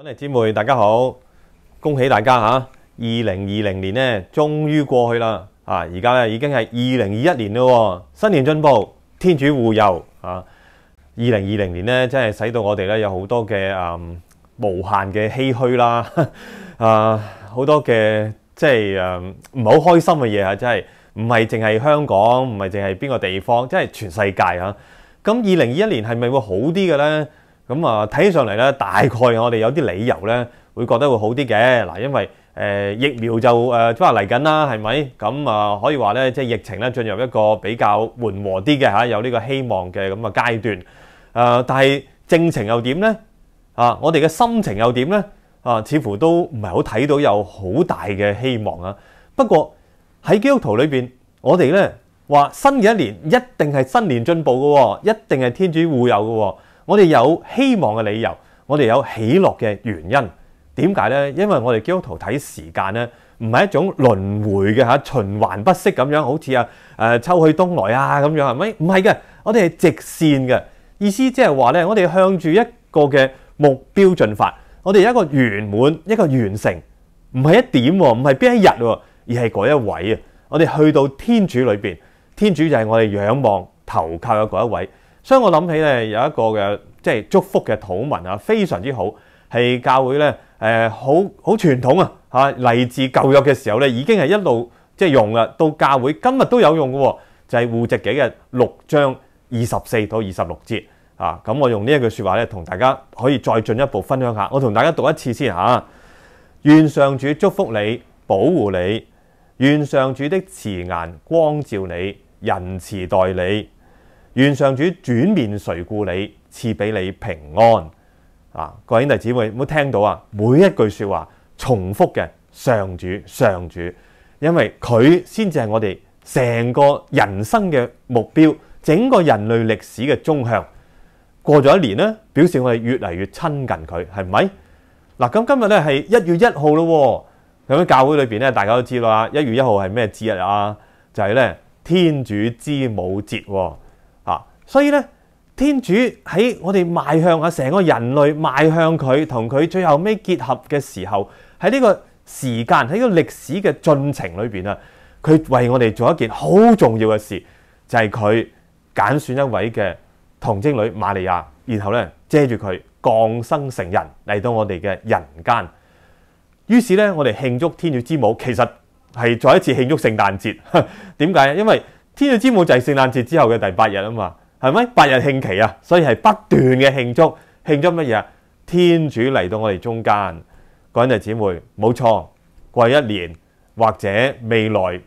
兄弟姊妹，大家好！恭喜大家吓，二零二零年咧，终于过去啦啊！而家咧已经系二零二一年咯，新年进步，天主护佑啊！二零二零年咧，真系使到我哋咧有好多嘅诶，无限嘅唏嘘啦，啊，好多嘅即系诶，唔好开心嘅嘢啊，即系唔系净系香港，唔系净系边个地方，即系全世界啊！咁二零二一年系咪会好啲嘅咧？咁啊，睇起上嚟咧，大概我哋有啲理由咧，會覺得會好啲嘅嗱，因為誒疫苗就誒即係嚟緊啦，係咪？咁啊，可以話咧，即係疫情咧進入一個比較緩和啲嘅嚇，有呢個希望嘅咁嘅階段。誒，但係正情又點咧？啊，我哋嘅心情又點咧？啊，似乎都唔係好睇到有好大嘅希望啊。不過喺基督徒裏邊，我哋咧話新嘅一年一定係新年進步嘅，一定係天主護佑嘅。我哋有希望嘅理由，我哋有喜乐嘅原因。點解咧？因為我哋基督徒睇時間咧，唔係一種輪迴嘅吓，循環不息咁樣，好似啊诶秋去冬來啊咁樣係咪？唔係嘅，我哋係直線嘅意思，即係話咧，我哋向住一個嘅目標進發，我哋有一個圓滿，一個完成，唔係一點喎，唔係邊一日喎，而係嗰一位啊。我哋去到天主裏边，天主就係我哋仰望投靠嘅嗰一位。所以我諗起咧有一個嘅。即係祝福嘅土文啊，非常之好，係教會咧誒，好好傳統啊嚇，嚟自舊約嘅時候咧，已經係一路即係用啦，到教會今日都有用嘅，就係護籍記嘅六章二十四到二十六節啊。咁我用呢一句説話咧，同大家可以再進一步分享下。我同大家讀一次先嚇，願上主祝福你，保護你，願上主的慈颜光照你，仁慈待你。愿上主转面垂顾你，赐俾你平安啊！各位兄弟姊妹有冇听到啊？每一句说话重复嘅上主上主，因为佢先至系我哋成个人生嘅目标，整个人类历史嘅中向。过咗一年呢，表示我哋越嚟越亲近佢，系咪嗱？咁今日咧系一月一号咯喎，咁喺教会里边咧，大家都知啦，一月一号系咩节日啊？就系咧天主之母节。所以咧，天主喺我哋迈向啊，成个人類迈向佢，同佢最後尾結合嘅時候，喺呢個時間喺個歷史嘅進程裏边啊，佢為我哋做一件好重要嘅事，就係佢揀選一位嘅童贞女瑪利亞，然後咧遮住佢降生成人嚟到我哋嘅人間。於是咧，我哋慶祝天主之母，其實係再一次慶祝聖誕節。點解？因為天主之母就係聖誕節之後嘅第八日啊嘛。系咪？八日慶期啊，所以係不斷嘅慶祝，慶祝乜嘢啊？天主嚟到我哋中間，各位弟姊妹，冇錯，過一年或者未來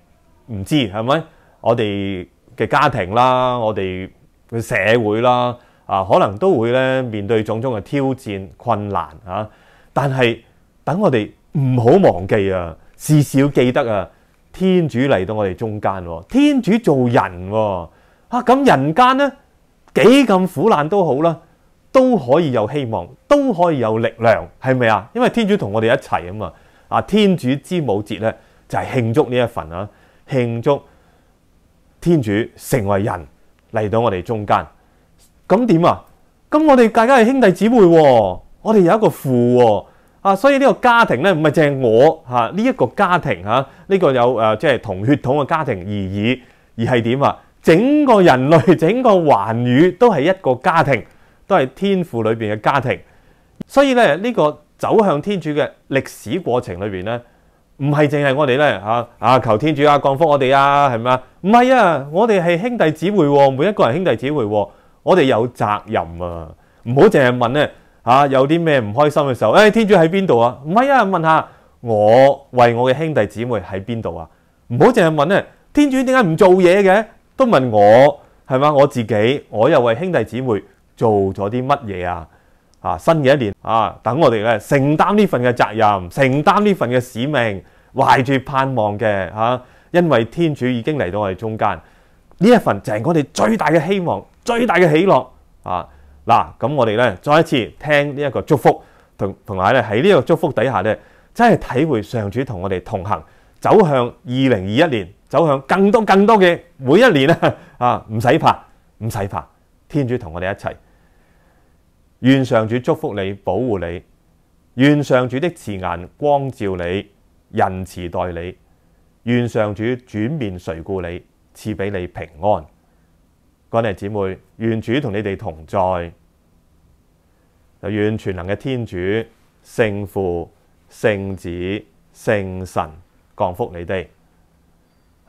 唔知，係咪？我哋嘅家庭啦，我哋嘅社會啦，啊，可能都會咧面對種種嘅挑戰困難啊。但係等我哋唔好忘記啊，至少記得啊，天主嚟到我哋中間，天主做人。啊咁，人間呢，幾咁苦難都好啦，都可以有希望，都可以有力量，係咪啊？因為天主同我哋一齊啊嘛！啊，天主之母節呢，就係慶祝呢一份啊，慶祝天主成為人嚟到我哋中間。咁點啊？咁我哋大家係兄弟姊妹，我哋有一個父喎，啊，所以呢個家庭咧唔係淨係我嚇呢一個家庭嚇呢個有誒即係同血統嘅家庭而已，而係點啊？整個人類、整個環宇都係一個家庭，都係天父裏邊嘅家庭。所以咧，呢個走向天主嘅歷史過程裏邊咧，唔係淨係我哋咧嚇啊！求天主啊，降福我哋啊，係啊？唔係啊，我哋係兄弟姊妹喎，每一個人兄弟姊妹喎，我哋有責任啊，唔好淨係問咧嚇有啲咩唔開心嘅時候，誒天主喺邊度啊？唔係啊，問下我為我嘅兄弟姊妹喺邊度啊？唔好淨係問咧，天主點解唔做嘢嘅？都问我系嘛？我自己我又为兄弟姊妹做咗啲乜嘢啊？啊，新嘅一年啊，等我哋咧承担呢份嘅责任，承担呢份嘅使命，怀住盼望嘅吓，因为天主已经嚟到我哋中间。呢一份，就係我哋最大嘅希望，最大嘅喜乐啊！嗱，咁我哋咧，再一次听呢一个祝福，同同埋咧喺呢个祝福底下咧，真系体会上主同我哋同行，走向二零二一年。走向更多更多嘅每一年啊！啊，唔使怕，唔使怕，天主同我哋一齐。愿上主祝福你，保护你；愿上主的慈眼光照你，仁慈待你；愿上主转面垂顾你，赐俾你平安。各位姊妹，愿主同你哋同在。就愿全能嘅天主，圣父、圣子、圣神降福你哋。